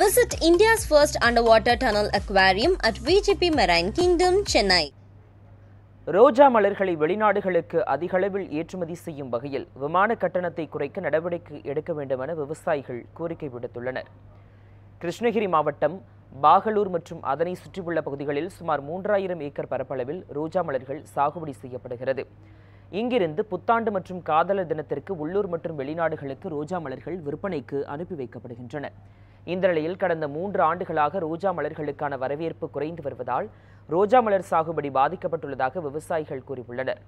Visit India's first underwater tunnel aquarium at VGP Marine Kingdom, Chennai. ரோஜா மலர்களை வெளிநாடுகளுக்கு அதிகளவில் ஏற்றுமதி செய்யும் வகையில் விமான கட்டணத்தை குறைக்க நடவடிக்கை எடுக்க வேண்டும் என விவசாயிகள் கோரிக்கை விடுத்துள்ளனர் கிருஷ்ணகிரி மாவட்டம் பாகலூர் மற்றும் அதனை சுற்றியுள்ள பகுதிகளில் சுமார் மூன்றாயிரம் ஏக்கர் பரப்பளவில் ரோஜா மலர்கள் சாகுபடி செய்யப்படுகிறது இங்கிருந்து புத்தாண்டு மற்றும் காதலர் தினத்திற்கு உள்ளூர் மற்றும் வெளிநாடுகளுக்கு ரோஜா மலர்கள் விற்பனைக்கு அனுப்பி வைக்கப்படுகின்றன இந்த நிலையில் கடந்த மூன்று ஆண்டுகளாக ரோஜா மலர்களுக்கான வரவேற்பு குறைந்து வருவதால் ரோஜா மலர் சாகுபடி பாதிக்கப்பட்டுள்ளதாக விவசாயிகள் கூறியுள்ளனர்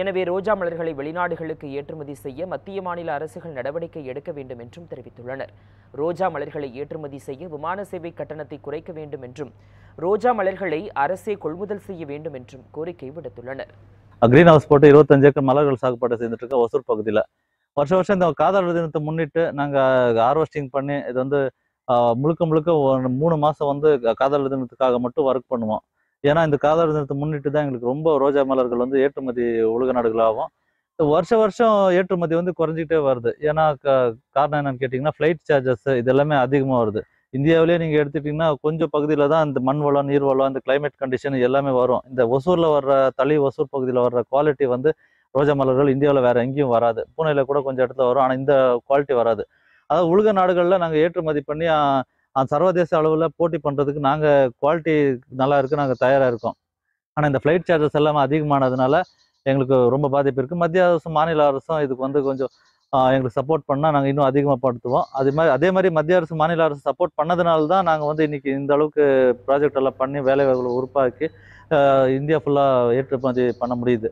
எனவே ரோஜா மலர்களை வெளிநாடுகளுக்கு ஏற்றுமதி செய்ய மத்திய மாநில அரசுகள் நடவடிக்கை எடுக்க வேண்டும் என்றும் தெரிவித்துள்ளனர் ரோஜா மலர்களை ஏற்றுமதி செய்ய விமான சேவை கட்டணத்தை குறைக்க வேண்டும் என்றும் ரோஜா மலர்களை அரசே கொள்முதல் செய்ய வேண்டும் என்றும் கோரிக்கை விடுத்துள்ளனர் கிரீன் ஹவுஸ் போட்டு இருபத்தஞ்சு ஏக்கர் மலர்கள் சாகுபாடு செய்துட்டு இருக்க ஒசூர் பகுதியில் வருஷம் வருஷம் இந்த காதல் தினத்தை முன்னிட்டு நாங்கள் ஹார்வெஸ்டிங் பண்ணி இது வந்து முழுக்க முழுக்க மூணு மாதம் வந்து காதல் தினத்துக்காக மட்டும் ஒர்க் பண்ணுவோம் ஏன்னா இந்த காதல் தினத்தை முன்னிட்டு தான் எங்களுக்கு ரொம்ப ரோஜா மலர்கள் வந்து ஏற்றுமதி உலக நாடுகளாகும் வருஷ வருஷம் ஏற்றுமதி வந்து குறைஞ்சிக்கிட்டே வருது ஏன்னா காரணம் என்னன்னு கேட்டிங்கன்னா ஃப்ளைட் சார்ஜஸ் இது எல்லாமே அதிகமாக வருது இந்தியாவிலே நீங்கள் எடுத்துட்டிங்கன்னா கொஞ்சம் பகுதியில் தான் இந்த மண் வளம் நீர் வளம் இந்த கிளைமேட் கண்டிஷன் எல்லாமே வரும் இந்த ஒசூரில் வர்ற தளி ஒசூர் பகுதியில் வர்ற குவாலிட்டி வந்து ரோஜா மலர்கள் இந்தியாவில் வேறு எங்கேயும் வராது பூனையில் கூட கொஞ்சம் இடத்துல வரும் ஆனால் இந்த குவாலிட்டி வராது அதாவது உலக நாடுகளில் நாங்கள் ஏற்றுமதி பண்ணி சர்வதேச அளவில் போட்டி பண்ணுறதுக்கு நாங்கள் குவாலிட்டி நல்லா இருக்குது நாங்கள் தயாராக இருக்கோம் ஆனால் இந்த ஃப்ளைட் சார்ஜஸ் எல்லாமே அதிகமானதுனால எங்களுக்கு ரொம்ப பாதிப்பு இருக்குது மத்திய அரசும் மாநில அரசும் இதுக்கு வந்து கொஞ்சம் எங்களுக்கு சப்போர்ட் பண்ணால் நாங்கள் இன்னும் அதிகமாக படுத்துவோம் அதே மாதிரி அதே மாதிரி மத்திய அரசு மாநில அரசு சப்போர்ட் பண்ணதுனால தான் நாங்கள் வந்து இன்றைக்கி இந்த அளவுக்கு ப்ராஜெக்ட் எல்லாம் பண்ணி வேலைவாய்ப்புகளை உருவாக்கி இந்தியா ஃபுல்லாக ஏற்றுமதி பண்ண முடியுது